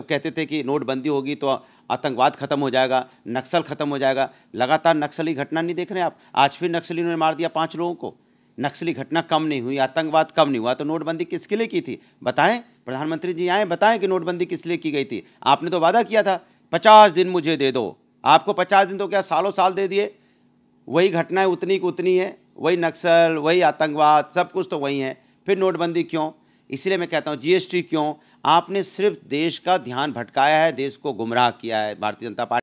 कहते थे कि नोटबंदी होगी तो आतंकवाद खत्म हो जाएगा नक्सल खत्म हो जाएगा लगातार नक्सली घटना नहीं देख रहे आप आज फिर नक्सली ने मार दिया पाँच लोगों को नक्सली घटना कम नहीं हुई आतंकवाद कम नहीं हुआ तो नोटबंदी किसके लिए की थी बताएं प्रधानमंत्री जी आए बताएं कि नोटबंदी किस लिए की गई थी आपने तो वादा किया था पचास दिन मुझे दे दो आपको पचास दिन तो क्या सालों साल दे दिए वही घटनाएं उतनी की उतनी है वही नक्सल वही आतंकवाद सब कुछ तो वही है फिर नोटबंदी क्यों इसलिए मैं कहता हूँ जीएसटी क्यों आपने सिर्फ देश का ध्यान भटकाया है देश को गुमराह किया है भारतीय जनता पार्टी